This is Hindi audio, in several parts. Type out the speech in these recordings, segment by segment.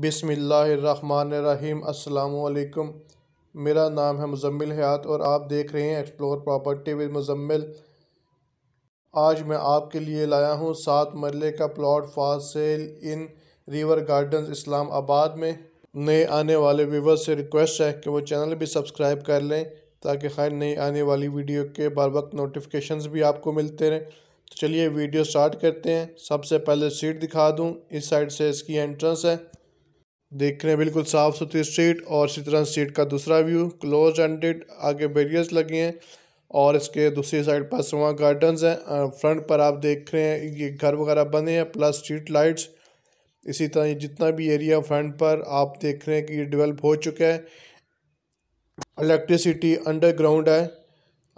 बिसमीम् अल्लाम मेरा नाम है मुजम्मिल हयात और आप देख रहे हैं एक्सप्लोर प्रॉपर्टी विद मुजम्मिल आज मैं आपके लिए लाया हूँ सात मरले का plot for sale in river garden Islamabad में नए आने वाले व्यूवर से रिक्वेस्ट है कि वो चैनल भी सब्सक्राइब कर लें ताकि खैर नई आने वाली वीडियो के बार वक्त नोटिफिकेशन भी आपको मिलते रहें तो चलिए वीडियो स्टार्ट करते हैं सबसे पहले सीट दिखा दूँ इस साइड से इसकी एंट्रेंस है देख रहे हैं बिल्कुल साफ़ सुथरी स्ट्रीट और इसी तरह स्ट्रीट का दूसरा व्यू क्लोज एंडेड आगे बैरियर्स लगे हैं और इसके दूसरी साइड पर सुवा गार्डन्स हैं फ्रंट पर आप देख रहे हैं ये घर वगैरह बने हैं प्लस स्ट्रीट लाइट्स इसी तरह ये जितना भी एरिया फ्रंट पर आप देख रहे हैं कि ये डिवेल्प हो चुका है इलेक्ट्रिसिटी अंडरग्राउंड है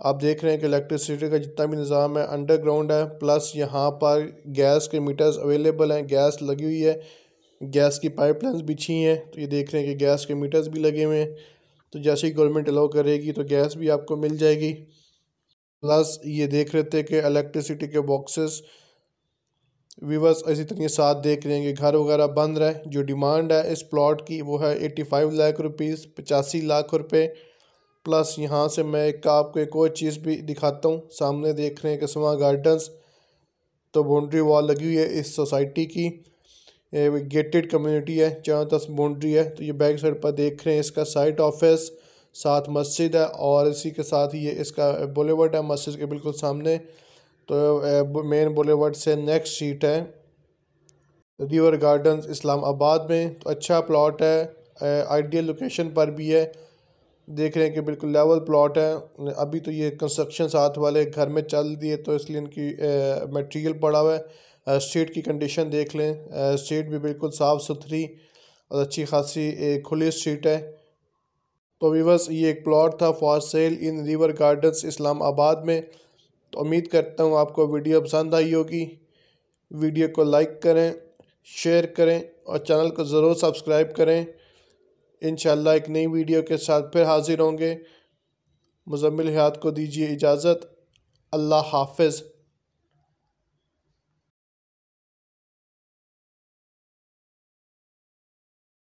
आप देख रहे हैं कि इलेक्ट्रिसिटी का जितना भी निज़ाम है अंडरग्राउंड है प्लस यहाँ पर गैस के मीटर्स अवेलेबल हैं गैस लगी हुई है गैस की पाइपलाइंस बिछी हैं तो ये देख रहे हैं कि गैस के मीटर्स भी लगे हुए हैं तो जैसे ही गवर्नमेंट अलाउ करेगी तो गैस भी आपको मिल जाएगी प्लस ये देख रहे थे कि इलेक्ट्रिसिटी के बॉक्सेस वीवर्स इसी तरह साथ देख रहे हैं कि घर वगैरह बन रहा है जो डिमांड है इस प्लॉट की वो है एट्टी फाइव लाख रुपीज़ पचासी लाख रुपये प्लस यहाँ से मैं एक आपको एक और चीज़ भी दिखाता हूँ सामने देख रहे हैं कि सुमा गार्डन्स तो बाउंड्री वॉल लगी हुई है इस सोसाइटी की गेटेड कम्युनिटी है चारों तरफ बाउंड्री है तो ये बैक साइड पर देख रहे हैं इसका साइट ऑफिस साथ मस्जिद है और इसी के साथ ये इसका बोलेवर्ड है मस्जिद के बिल्कुल सामने तो मेन बोलेवर्ड से नेक्स्ट सीट है रिवर गार्डन इस्लामाबाद में तो अच्छा प्लॉट है आइडियल लोकेशन पर भी है देख रहे हैं कि बिल्कुल लेवल प्लॉट है अभी तो ये कंस्ट्रक्शन साथ वाले घर में चल दिए तो इसलिए इनकी मटेरियल पड़ा हुआ है स्ट्रीट की कंडीशन देख लें स्ट्रीट भी बिल्कुल साफ़ सुथरी और अच्छी खासी एक खुली स्ट्रीट है तो बस ये एक प्लॉट था for sale in river gardens Islamabad में तो उम्मीद करता हूँ आपको वीडियो पसंद आई होगी वीडियो को लाइक करें शेयर करें और चैनल को ज़रूर सब्सक्राइब करें इन एक नई वीडियो के साथ फिर हाज़िर होंगे मुजम्मिल हयात को दीजिए इजाज़त अल्लाह हाफिज़